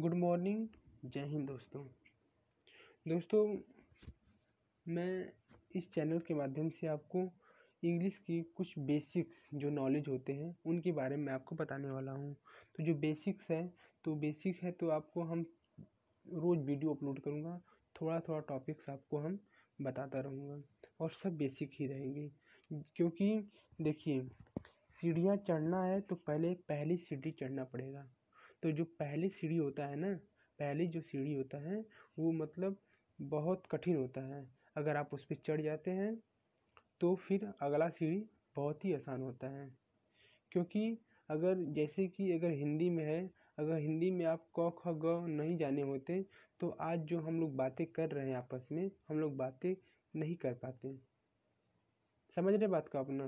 good morning जय हिंद दोस्तों दोस्तों मैं इस चैनल के माध्यम से आपको इंग्लिश की कुछ बेसिक्स जो नॉलेज होते हैं उनके बारे में आपको बताने वाला हूँ तो जो बेसिक्स है तो बेसिक है तो आपको हम रोज़ वीडियो अपलोड करूँगा थोड़ा थोड़ा टॉपिक्स आपको हम बताता रहूँगा और सब बेसिक ही रहेंगे क्योंकि देखिए सीढ़ियाँ चढ़ना है तो पहले पहली सीढ़ी चढ़ना पड़ेगा तो जो पहली सीढ़ी होता है ना पहली जो सीढ़ी होता है वो मतलब बहुत कठिन होता है अगर आप उस पर चढ़ जाते हैं तो फिर अगला सीढ़ी बहुत ही आसान होता है क्योंकि अगर जैसे कि अगर हिंदी में है अगर हिंदी में आप क ख ग नहीं जाने होते तो आज जो हम लोग बातें कर रहे हैं आपस में हम लोग बातें नहीं कर पाते समझ रहे बात का अपना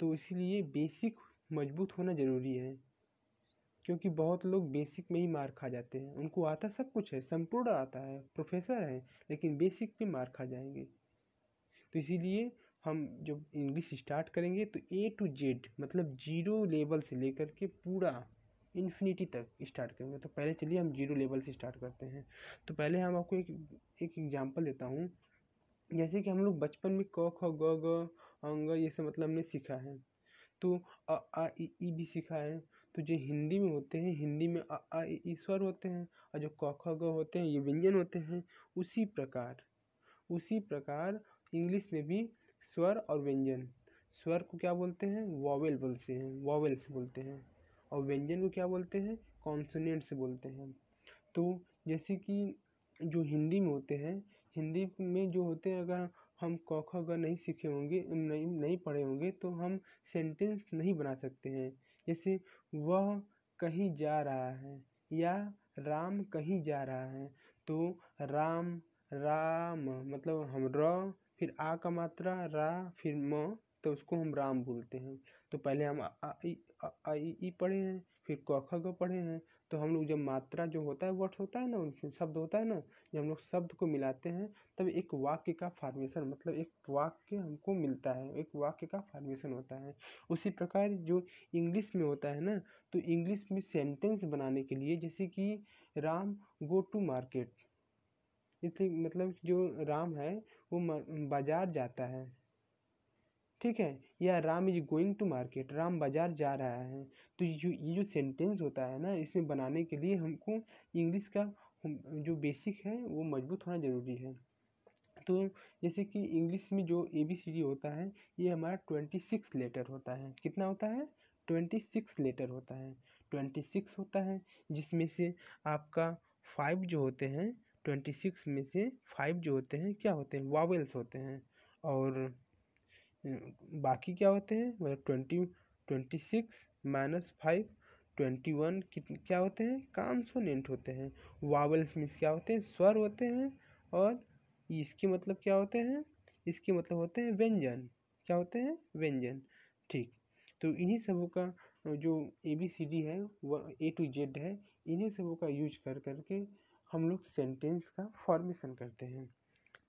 तो इसीलिए बेसिक मजबूत होना ज़रूरी है क्योंकि बहुत लोग बेसिक में ही मार खा जाते हैं उनको आता सब कुछ है संपूर्ण आता है प्रोफेसर हैं लेकिन बेसिक में मार खा जाएंगे तो इसीलिए हम जब इंग्लिश स्टार्ट करेंगे तो ए टू जेड मतलब जीरो लेवल से लेकर के पूरा इन्फिनिटी तक स्टार्ट करेंगे तो पहले चलिए हम जीरो लेवल से स्टार्ट करते हैं तो पहले हम आपको एक एक एग्जांपल देता हूँ जैसे कि हम लोग बचपन में क ख ग ग अंग ये सब मतलब हमने सीखा है तो अ आ, आ भी सीखा है तो जो हिंदी में होते हैं हिंदी में अ आ होते हैं और जो क ख ग होते हैं ये व्यंजन होते हैं उसी प्रकार उसी प्रकार इंग्लिश में भी स्वर और व्यंजन स्वर को क्या बोलते हैं वॉवेल बोलते हैं वॉवेल्स बोलते हैं और व्यंजन को क्या बोलते हैं कॉन्सोनेंट्स बोलते हैं तो जैसे कि जो हिंदी में होते हैं हिंदी में जो होते हैं अगर हम क ख ग नहीं सीखे होंगे नहीं नहीं पढ़े होंगे तो हम सेंटेंस नहीं बना सकते हैं जैसे वह कहीं जा रहा है या राम कहीं जा रहा है तो राम राम मतलब हम र फिर आ का मात्रा रा फिर म तो उसको हम राम बोलते हैं तो पहले हम आ, आ, आ, आ, ई पढ़े हैं फिर क ख ग पढ़े हैं तो हम लोग जब मात्रा जो होता है वर्ड्स होता है ना शब्द होता है ना जब हम लोग शब्द को मिलाते हैं तब एक वाक्य का फार्मेशन मतलब एक वाक्य हमको मिलता है एक वाक्य का फार्मेशन होता है उसी प्रकार जो इंग्लिश में होता है ना तो इंग्लिश में सेंटेंस बनाने के लिए जैसे कि राम गो टू मार्केट इसलिए मतलब जो राम है वो बाज़ार जाता है ठीक है या Ram is going to market Ram बाज़ार जा रहा है तो जो ये जो सेंटेंस होता है ना इसमें बनाने के लिए हमको इंग्लिश का जो बेसिक है वो मजबूत होना ज़रूरी है तो जैसे कि इंग्लिश में जो ए बी सी डी होता है ये हमारा ट्वेंटी सिक्स लेटर होता है कितना होता है ट्वेंटी सिक्स लेटर होता है ट्वेंटी सिक्स होता है जिसमें से आपका फाइव जो होते हैं ट्वेंटी सिक्स में से फाइव जो होते हैं क्या होते हैं वावेल्स होते हैं और हम्म, बाकी क्या होते हैं मतलब twenty twenty six minus five twenty one कितने क्या होते हैं कॉन्सोनेंट होते हैं वावल्स मीन्स क्या होते हैं स्वर होते हैं और इसके मतलब क्या होते हैं इसके मतलब होते हैं व्यंजन क्या होते हैं व्यंजन ठीक तो इन्हीं सबों का जो ए बी सी डी है वह ए टू जेड है इन्हीं सबों का यूज कर करके हम लोग सेंटेंस का फॉर्मेशन करते हैं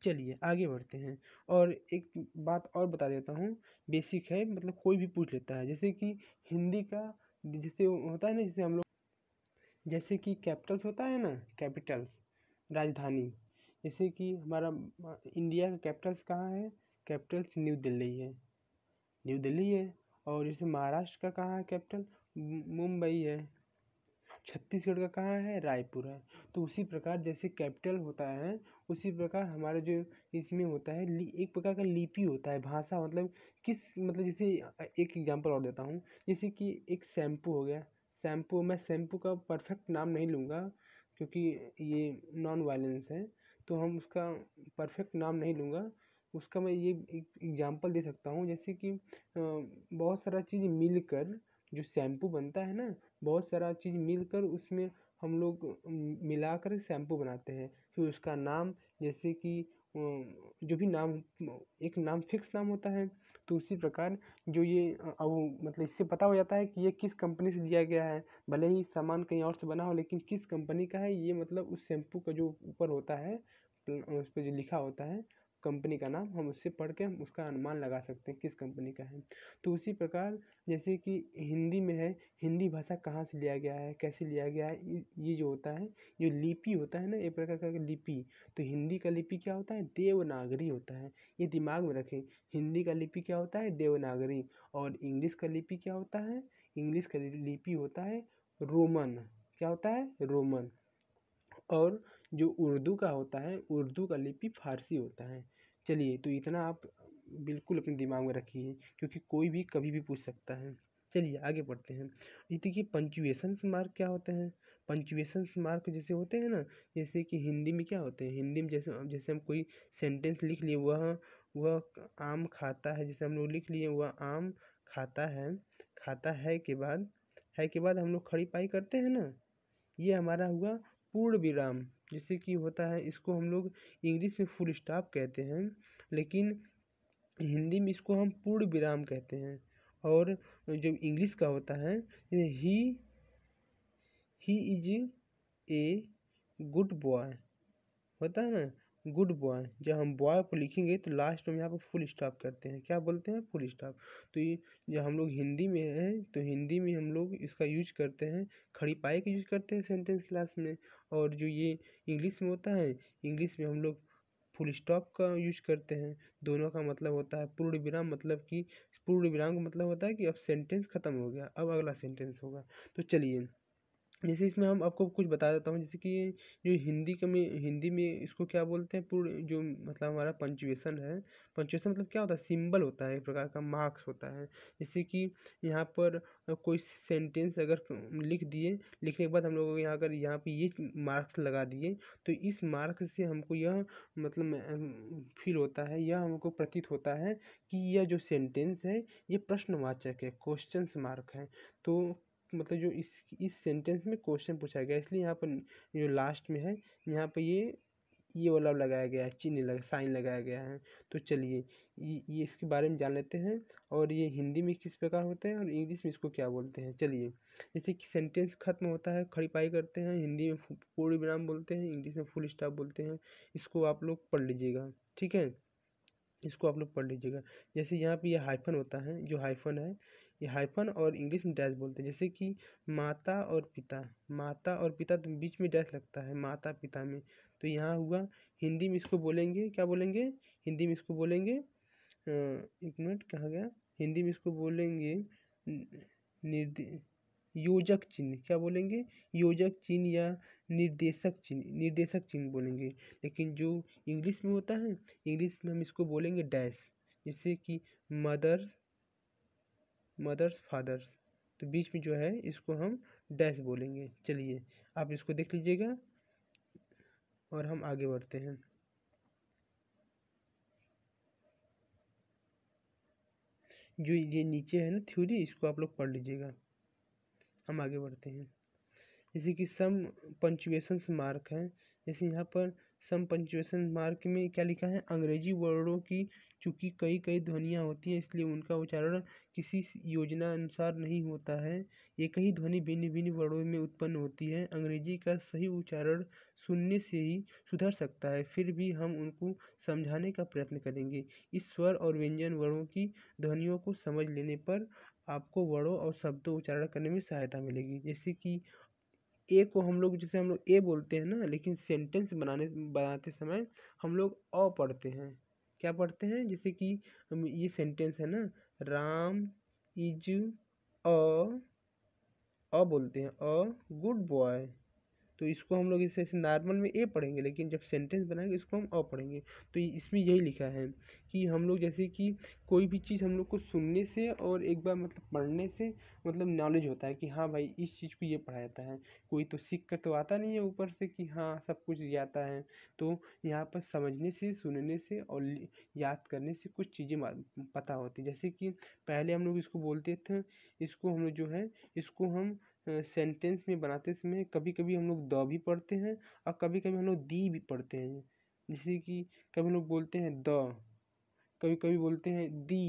चलिए आगे बढ़ते हैं और एक बात और बता देता हूँ बेसिक है मतलब कोई भी पूछ लेता है जैसे कि हिंदी का जैसे होता है ना जैसे हम लोग जैसे कि कैपिटल्स होता है ना कैपिटल्स राजधानी जैसे कि हमारा इंडिया का कैपिटल्स कहाँ है कैपिटल्स न्यू दिल्ली है न्यू दिल्ली है और जैसे महाराष्ट्र का कहाँ है कैपिटल मुंबई है छत्तीसगढ़ का कहाँ है रायपुर है तो उसी प्रकार जैसे कैपिटल होता है उसी प्रकार हमारे जो इसमें होता है एक प्रकार का लिपि होता है भाषा मतलब किस मतलब जैसे एक एग्जांपल और देता हूँ जैसे कि एक शैम्पू हो गया शैम्पू मैं शैम्पू का परफेक्ट नाम नहीं लूँगा क्योंकि ये नॉन वायलेंस है तो हम उसका परफेक्ट नाम नहीं लूँगा उसका मैं ये एग्जांपल दे सकता हूँ जैसे कि बहुत सारा चीज़ मिलकर जो शैम्पू बनता है ना बहुत सारा चीज़ मिलकर उसमें हम लोग मिलाकर शैम्पू बनाते हैं फिर उसका नाम जैसे कि जो भी नाम एक नाम फिक्स नाम होता है तो उसी प्रकार जो ये अब मतलब इससे पता हो जाता है कि ये किस कंपनी से दिया गया है भले ही सामान कहीं और से बना हो लेकिन किस कंपनी का है ये मतलब उस शैम्पू का जो ऊपर होता है उस पर जो लिखा होता है कंपनी का नाम हम उससे पढ़ के हम उसका अनुमान लगा सकते हैं किस कंपनी का है तो उसी प्रकार जैसे कि हिंदी में है हिंदी भाषा कहाँ से लिया गया है कैसे लिया गया है ये जो होता है जो लिपि होता है ना एक प्रकार का लिपि तो हिंदी का लिपि क्या होता है देवनागरी होता है ये दिमाग में रखें हिंदी का लिपि क्या होता है देवनागरी और इंग्लिश का लिपि क्या होता है इंग्लिश का लिपि होता है रोमन क्या होता है रोमन और जो उर्दू का होता है उर्दू का लिपि फारसी होता है चलिए तो इतना आप बिल्कुल अपने दिमाग में रखिए क्योंकि कोई भी कभी भी पूछ सकता है चलिए आगे बढ़ते हैं ये देखिए पंचुएशन मार्क क्या होते हैं पंचुएशन मार्क जैसे होते हैं ना जैसे कि हिंदी में क्या होते हैं हिंदी में जैसे जैसे हम कोई सेंटेंस लिख लिए वह वह आम खाता है जैसे हम लोग लिख लिए वह आम खाता है खाता है के बाद है के बाद हम लोग खड़ी पाई करते हैं ना ये हमारा हुआ पूर्ण विराम जैसे कि होता है इसको हम लोग इंग्लिश में फुल स्टॉप कहते हैं लेकिन हिंदी में इसको हम पूर्ण विराम कहते हैं और जो इंग्लिश का होता है ही he is a good boy होता है ना गुड बॉय जब हम बॉय को लिखेंगे तो लास्ट में यहाँ पर फुल स्टॉप करते हैं क्या बोलते हैं फुल स्टॉप तो ये जब हम लोग हिंदी में हैं तो हिंदी में हम लोग इसका यूज करते हैं खड़ी पाई का यूज करते हैं सेंटेंस क्लास में और जो ये इंग्लिश में होता है इंग्लिश में हम लोग फुल स्टॉप का यूज करते हैं दोनों का मतलब होता है पूर्ण विराम मतलब कि पूर्ण विराम का मतलब होता है कि अब सेंटेंस ख़त्म हो गया अब अगला सेंटेंस होगा तो चलिए जैसे इसमें हम आपको कुछ बता देता हूँ जैसे कि जो हिंदी के में हिंदी में इसको क्या बोलते हैं पूर्ण जो मतलब हमारा पंचुएसन है पंचुएसन मतलब क्या होता है सिंबल होता है एक प्रकार का मार्क्स होता है जैसे कि यहाँ पर कोई सेंटेंस अगर लिख दिए लिखने के बाद हम लोग यहाँ अगर यहाँ पे ये मार्क्स लगा दिए तो इस मार्क्स से हमको यह मतलब फील होता है यह हमको प्रतीत होता है कि यह जो सेंटेंस है ये प्रश्नवाचक है क्वेश्चन मार्क है तो मतलब जो इस इस सेंटेंस में क्वेश्चन पूछा गया इसलिए यहाँ पर जो लास्ट में है यहाँ पर ये ये वाला लगाया गया है चिन्ह लगा साइन लगाया गया है तो चलिए ये इसके बारे में जान लेते हैं और ये हिंदी में किस प्रकार होते हैं और इंग्लिश में इसको क्या बोलते हैं चलिए जैसे कि सेंटेंस खत्म होता है खड़ी पाई करते हैं हिंदी में पूरी विराम बोलते हैं इंग्लिश में फुल स्टॉप बोलते हैं इसको आप लोग पढ़ लीजिएगा ठीक है इसको आप लोग पढ़ लीजिएगा जैसे यहाँ पर यह हाइफन होता है जो हाइफन है ये हाइफन और इंग्लिश में डैश बोलते हैं जैसे कि माता और पिता माता और पिता तो बीच में डैश लगता है माता पिता में तो यहाँ हुआ हिंदी में इसको बोलेंगे क्या बोलेंगे हिंदी में इसको बोलेंगे एक मिनट कहा गया हिंदी में इसको बोलेंगे निर्दे योजक चिन्ह क्या बोलेंगे योजक चिन्ह या निर्देशक चिन्ह निर्देशक चिन्ह बोलेंगे लेकिन जो इंग्लिश में होता है इंग्लिश में हम इसको बोलेंगे डैश जैसे कि मदर मदर्स फादर्स तो बीच में जो है इसको हम डैश बोलेंगे चलिए आप इसको देख लीजिएगा और हम आगे बढ़ते हैं जो ये नीचे है ना थ्योरी इसको आप लोग पढ़ लीजिएगा हम आगे बढ़ते हैं जैसे कि सम पंचुएशन मार्क है जैसे यहाँ पर सम पंचुएशन मार्क में क्या लिखा है अंग्रेजी वर्डों की चूँकि कई कई ध्वनियाँ होती हैं इसलिए उनका उच्चारण किसी योजना अनुसार नहीं होता है एक ही ध्वनि भिन्न भिन्न वर्णों में उत्पन्न होती है अंग्रेजी का सही उच्चारण सुनने से ही सुधर सकता है फिर भी हम उनको समझाने का प्रयत्न करेंगे इस स्वर और व्यंजन वर्णों की ध्वनियों को समझ लेने पर आपको वर्णों और शब्दों उच्चारण करने में सहायता मिलेगी जैसे कि ए को हम लोग जैसे हम लोग ए बोलते हैं ना लेकिन सेंटेंस बनाने बनाते समय हम लोग अ पढ़ते हैं क्या पढ़ते हैं जैसे कि हम ये सेंटेंस है ना राम इज अ अ बोलते हैं अ गुड बॉय तो इसको हम लोग इसे नॉर्मल में ए पढ़ेंगे लेकिन जब सेंटेंस बनाएंगे इसको हम अ पढ़ेंगे तो इसमें यही लिखा है कि हम लोग जैसे कि कोई भी चीज़ हम लोग को सुनने से और एक बार मतलब पढ़ने से मतलब नॉलेज होता है कि हाँ भाई इस चीज़ को ये पढ़ा जाता है कोई तो सीख कर तो आता नहीं है ऊपर से कि हाँ सब कुछ आता है तो यहाँ पर समझने से सुनने से और याद करने से कुछ चीज़ें पता होती जैसे कि पहले हम लोग इसको बोलते थे इसको हम लोग जो है इसको हम सेंटेंस में बनाते समय कभी कभी हम लोग द भी पढ़ते हैं और कभी कभी हम लोग दी भी पढ़ते हैं जैसे कि कभी हम लोग बोलते हैं द कभी कभी बोलते हैं दी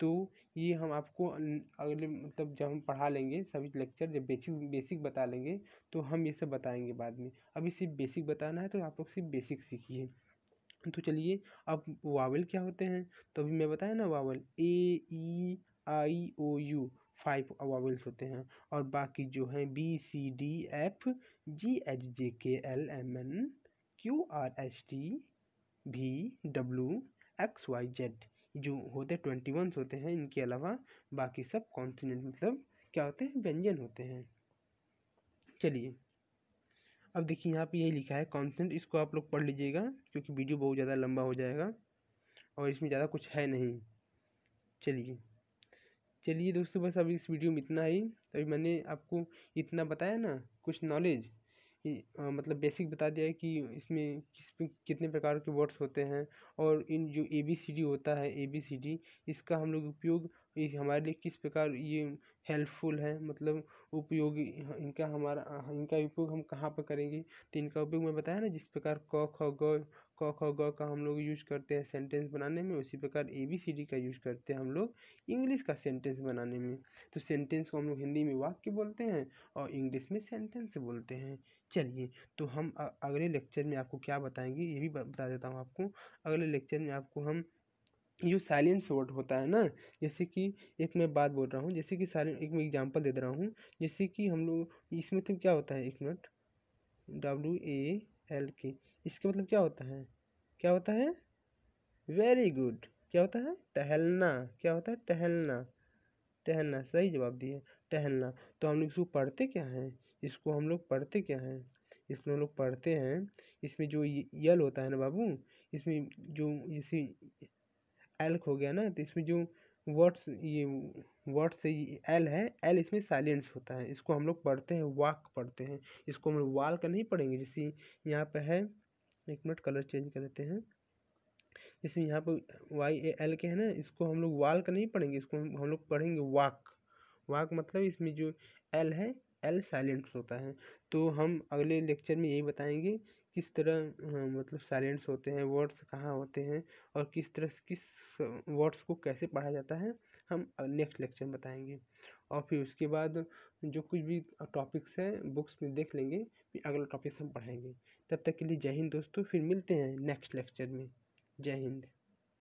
तो ये हम आपको अगले मतलब जब हम पढ़ा लेंगे सभी लेक्चर जब बेसिक बेसिक बता लेंगे तो हम ये सब बताएंगे बाद में अभी सिर्फ बेसिक बताना है तो आप लोग सिर्फ बेसिक सीखिए तो चलिए अब वावल क्या होते हैं तो अभी मैं बताया ना vowel A E I O U five vowels होते हैं और बाकी जो हैं B C D F G H J K L M N Q R S T V W X Y Z जो होते हैं ट्वेंटी वन होते हैं इनके अलावा बाकी सब कॉन्सनेंट मतलब क्या होते हैं व्यंजन होते हैं चलिए अब देखिए यहाँ पे यही लिखा है कॉन्सनेंट इसको आप लोग पढ़ लीजिएगा क्योंकि वीडियो बहुत ज़्यादा लंबा हो जाएगा और इसमें ज़्यादा कुछ है नहीं चलिए चलिए दोस्तों बस अभी इस वीडियो में इतना ही अभी मैंने आपको इतना बताया ना कुछ नॉलेज मतलब बेसिक बता दिया है कि इसमें किस कितने प्रकार के वर्ड्स होते हैं और इन जो ए बी सी डी होता है ए बी सी डी इसका हम लोग उपयोग हमारे लिए किस प्रकार ये हेल्पफुल है मतलब उपयोगी इनका हमारा इनका उपयोग हम कहाँ पर करेंगे तो इनका उपयोग मैं बताया ना जिस प्रकार क ख ग क ख ग का हम लोग यूज करते हैं सेंटेंस बनाने में उसी प्रकार ए बी सी डी का यूज करते हैं हम लोग इंग्लिश का सेंटेंस बनाने में तो सेंटेंस को हम लोग हिंदी में वाक्य बोलते हैं और इंग्लिश में सेंटेंस बोलते हैं चलिए तो हम अगले लेक्चर में आपको क्या बताएंगे ये भी बता देता हूँ आपको अगले लेक्चर में आपको हम जो साइलेंस वर्ड होता है ना जैसे कि एक मैं बात बोल रहा हूँ जैसे कि साइलेंट एक मैं एग्जांपल दे दे रहा हूँ जैसे कि हम लोग इसमें तो क्या होता है एक मिनट डब्ल्यू ए एल के इसका मतलब क्या होता है क्या होता है वेरी गुड क्या होता है टहलना क्या होता है टहलना टहलना सही जवाब दिए टहलना तो हम लोग इसको पढ़ते क्या हैं इसको हम लोग पढ़ते क्या हैं इसमें हम लोग पढ़ते हैं इसमें जो यल होता है ना बाबू इसमें जो जैसे एल्क हो गया ना तो इसमें जो वर्ड्स ये वर्ड्स एल है एल इसमें साइलेंस होता है इसको हम लोग पढ़ते हैं वाक पढ़ते हैं इसको हम लोग वाल का नहीं पढ़ेंगे जैसे यहाँ पे है एक मिनट कलर चेंज कर देते हैं जैसे यहाँ पे वाई ए एल के है ना इसको हम लोग वाल का नहीं पढ़ेंगे इसको हम लोग पढ़ेंगे वाक वाक मतलब इसमें जो एल है एल साइलेंट्स होता है तो हम अगले लेक्चर में यही बताएंगे किस तरह मतलब साइलेंट्स होते हैं वर्ड्स कहाँ होते हैं और किस तरह किस वर्ड्स को कैसे पढ़ा जाता है हम नेक्स्ट लेक्चर में बताएंगे और फिर उसके बाद जो कुछ भी टॉपिक्स हैं बुक्स में देख लेंगे फिर अगला टॉपिक्स हम पढ़ेंगे तब तक के लिए जय हिंद दोस्तों फिर मिलते हैं नेक्स्ट लेक्चर में जय हिंद